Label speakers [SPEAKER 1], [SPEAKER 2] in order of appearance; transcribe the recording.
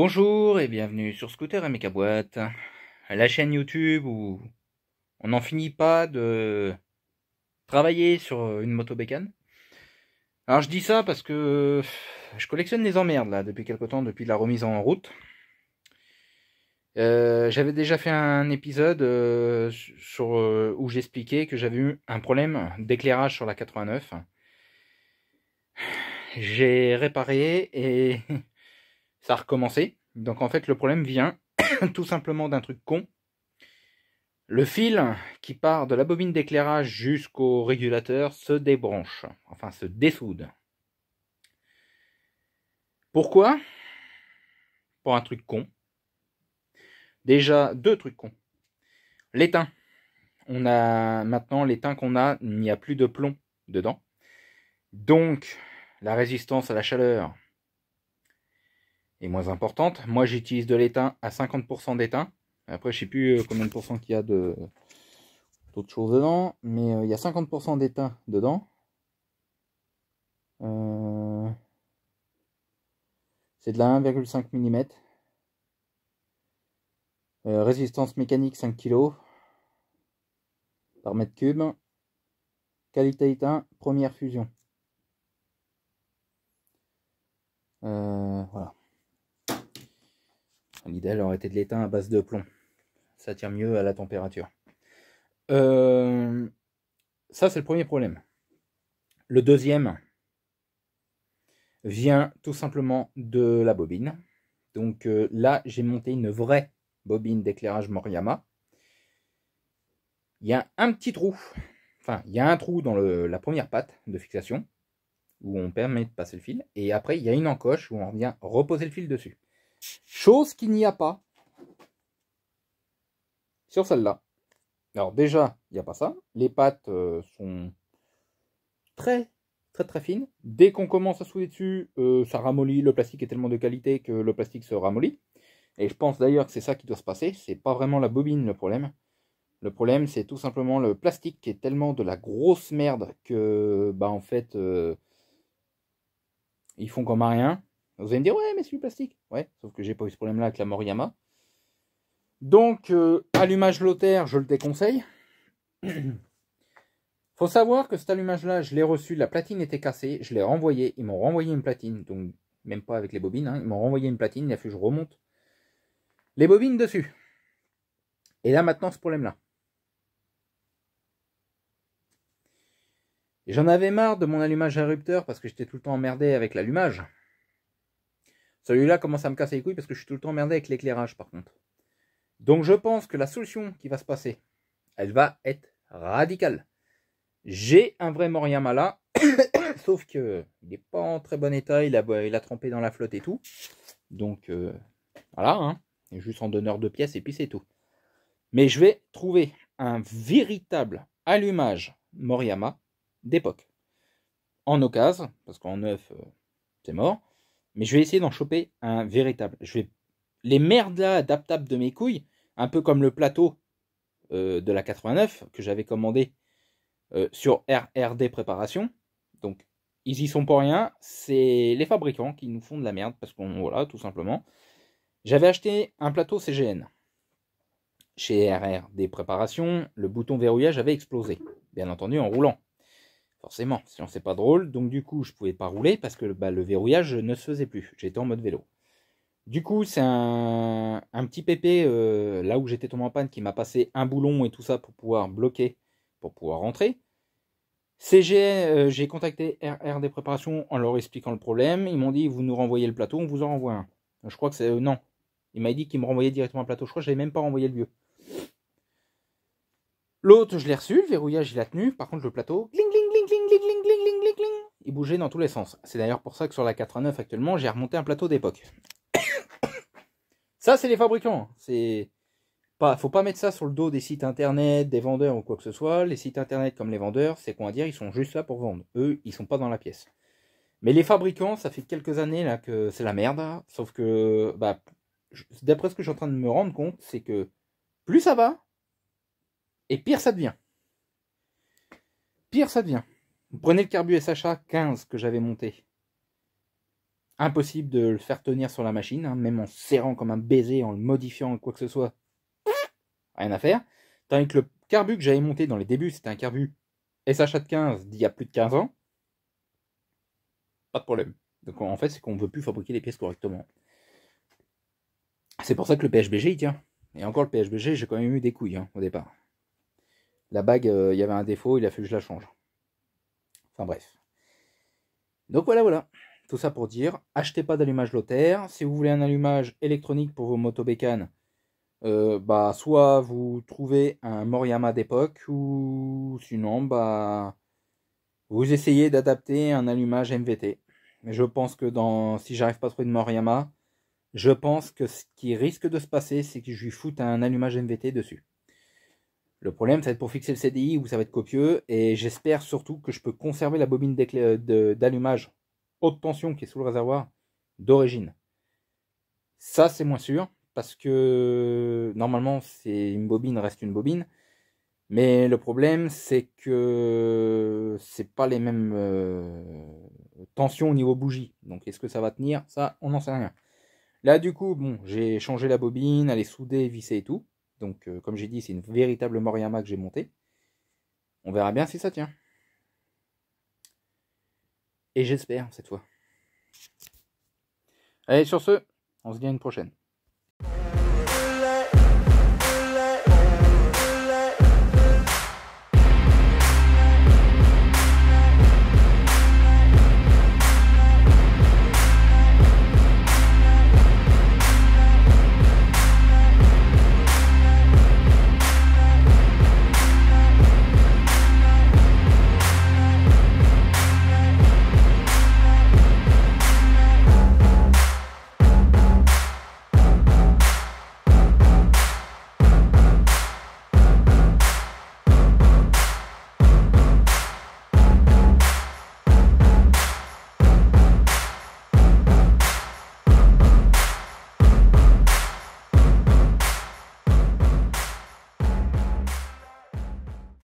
[SPEAKER 1] Bonjour et bienvenue sur Scooter et Mecha la chaîne YouTube où on n'en finit pas de travailler sur une moto bécane. Alors je dis ça parce que je collectionne les emmerdes là depuis quelque temps, depuis la remise en route. Euh, j'avais déjà fait un épisode euh, sur, euh, où j'expliquais que j'avais eu un problème d'éclairage sur la 89. J'ai réparé et ça a recommencé. Donc en fait, le problème vient tout simplement d'un truc con. Le fil qui part de la bobine d'éclairage jusqu'au régulateur se débranche, enfin se dessoude. Pourquoi Pour un truc con. Déjà, deux trucs cons. L'étain. On a maintenant l'étain qu'on a, il n'y a plus de plomb dedans. Donc, la résistance à la chaleur, est moins importante. Moi, j'utilise de l'étain à 50% d'étain. Après, je sais plus euh, combien de pourcents qu'il y a de d'autres choses dedans, mais euh, il y a 50% d'étain dedans. Euh, c'est de la 1,5 mm. résistance mécanique 5 kg par mètre cube. Qualité étain, première fusion. voilà. L'idéal aurait été de l'étain à base de plomb. Ça tient mieux à la température. Euh, ça, c'est le premier problème. Le deuxième vient tout simplement de la bobine. Donc euh, là, j'ai monté une vraie bobine d'éclairage Moriyama. Il y a un petit trou, enfin, il y a un trou dans la première patte de fixation où on permet de passer le fil. Et après, il y a une encoche où on vient reposer le fil dessus. Chose qu'il n'y a pas sur celle-là. Alors déjà, il n'y a pas ça. Les pattes euh, sont très très très fines. Dès qu'on commence à souder dessus, euh, ça ramollit. Le plastique est tellement de qualité que le plastique se ramollit. Et je pense d'ailleurs que c'est ça qui doit se passer. C'est pas vraiment la bobine le problème. Le problème, c'est tout simplement le plastique qui est tellement de la grosse merde que, bah en fait, euh, ils font comme à rien. Vous allez me dire, ouais, mais c'est du plastique. Ouais, sauf que j'ai pas eu ce problème-là avec la Moriyama. Donc, euh, allumage lotaire, je le déconseille. Faut savoir que cet allumage-là, je l'ai reçu, la platine était cassée, je l'ai renvoyé, ils m'ont renvoyé une platine, donc même pas avec les bobines, hein, ils m'ont renvoyé une platine, il a fallu que je remonte les bobines dessus. Et là, maintenant, ce problème-là. J'en avais marre de mon allumage interrupteur, parce que j'étais tout le temps emmerdé avec l'allumage. Celui-là commence à me casser les couilles parce que je suis tout le temps emmerdé avec l'éclairage par contre. Donc je pense que la solution qui va se passer, elle va être radicale. J'ai un vrai Moriyama là, sauf que il n'est pas en très bon état, il a, il a trempé dans la flotte et tout. Donc euh, voilà, hein. juste en donneur de pièces et puis c'est tout. Mais je vais trouver un véritable allumage Moriyama d'époque. En occasion, parce qu'en neuf, euh, c'est mort. Mais je vais essayer d'en choper un véritable. Je vais... Les merdes là adaptables de mes couilles, un peu comme le plateau euh, de la 89 que j'avais commandé euh, sur RRD Préparation. Donc, ils y sont pour rien. C'est les fabricants qui nous font de la merde parce qu'on, voilà, tout simplement. J'avais acheté un plateau CGN chez RRD Préparation. le bouton verrouillage avait explosé, bien entendu en roulant. Forcément, sinon c'est pas drôle. Donc du coup, je pouvais pas rouler parce que bah, le verrouillage ne se faisait plus. J'étais en mode vélo. Du coup, c'est un, petit pépé euh, là où j'étais tombé en panne qui m'a passé un boulon et tout ça pour pouvoir bloquer, pour pouvoir rentrer. CG, euh, j'ai contacté RR des préparations en leur expliquant le problème. Ils m'ont dit vous nous renvoyez le plateau, on vous en renvoie un. Je crois que c'est euh, non. Il m'a dit qu'il me renvoyait directement un plateau. Je crois que n'avais même pas renvoyé le vieux. L'autre, je l'ai reçu, le verrouillage, il a tenu. Par contre, le plateau, il bougeait dans tous les sens. C'est d'ailleurs pour ça que sur la 89 actuellement, j'ai remonté un plateau d'époque. ça, c'est les fabricants. C'est pas, faut pas mettre ça sur le dos des sites internet, des vendeurs ou quoi que ce soit. Les sites internet comme les vendeurs, c'est quoi dire, ils sont juste là pour vendre. Eux, ils sont pas dans la pièce. Mais les fabricants, ça fait quelques années là que c'est la merde. Sauf que, bah, d'après ce que je suis en train de me rendre compte, c'est que plus ça va, et pire ça devient. Pire ça devient. Prenez le carbu SHA 15 que j'avais monté. Impossible de le faire tenir sur la machine, hein, même en serrant comme un baiser, en le modifiant quoi que ce soit. Rien à faire. Tandis que le carbu que j'avais monté dans les débuts, c'était un carbu SHA de 15 d'il y a plus de 15 ans. Pas de problème. Donc en fait, c'est qu'on ne veut plus fabriquer les pièces correctement. C'est pour ça que le PHBG, il tient. Et encore le PHBG, j'ai quand même eu des couilles hein, au départ. La bague, euh, il y avait un défaut, il a fallu que je la change. Enfin bref. Donc voilà, voilà. Tout ça pour dire, achetez pas d'allumage lotaire. Si vous voulez un allumage électronique pour vos motos euh, bah, soit vous trouvez un Moriyama d'époque, ou sinon, bah, vous essayez d'adapter un allumage MVT. Je pense que dans, si j'arrive pas à trouver de Moriyama, je pense que ce qui risque de se passer, c'est que je lui foute un allumage MVT dessus. Le problème, ça va être pour fixer le CDI ou ça va être copieux. Et j'espère surtout que je peux conserver la bobine d'allumage haute tension qui est sous le réservoir d'origine. Ça, c'est moins sûr parce que normalement, c'est une bobine reste une bobine. Mais le problème, c'est que c'est pas les mêmes euh, tensions au niveau bougie. Donc, est-ce que ça va tenir Ça, on n'en sait rien. Là, du coup, bon, j'ai changé la bobine, elle est soudée, vissée et tout. Donc, euh, comme j'ai dit, c'est une véritable Moriyama que j'ai montée. On verra bien si ça tient. Et j'espère cette fois. Allez, sur ce, on se dit à une prochaine.